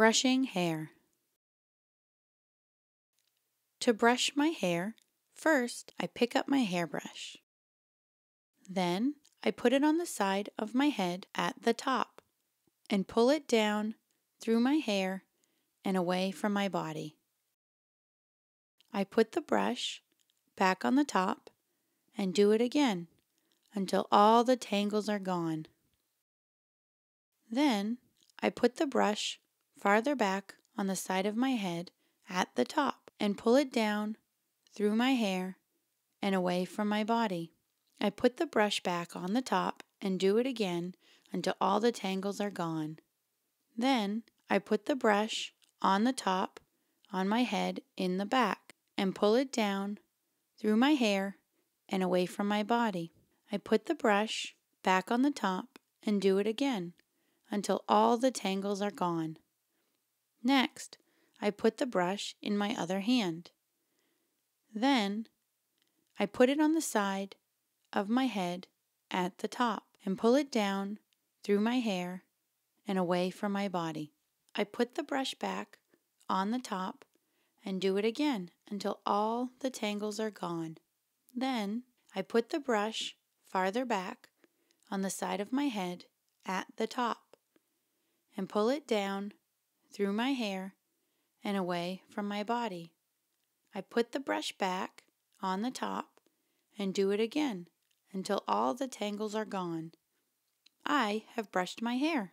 Brushing hair. To brush my hair, first I pick up my hairbrush. Then I put it on the side of my head at the top and pull it down through my hair and away from my body. I put the brush back on the top and do it again until all the tangles are gone. Then I put the brush farther back on the side of my head at the top and pull it down through my hair and away from my body. I put the brush back on the top and do it again until all the tangles are gone. Then I put the brush on the top on my head in the back and pull it down through my hair and away from my body. I put the brush back on the top and do it again until all the tangles are gone. Next, I put the brush in my other hand. Then, I put it on the side of my head at the top and pull it down through my hair and away from my body. I put the brush back on the top and do it again until all the tangles are gone. Then I put the brush farther back on the side of my head at the top and pull it down through my hair and away from my body. I put the brush back on the top and do it again until all the tangles are gone. I have brushed my hair.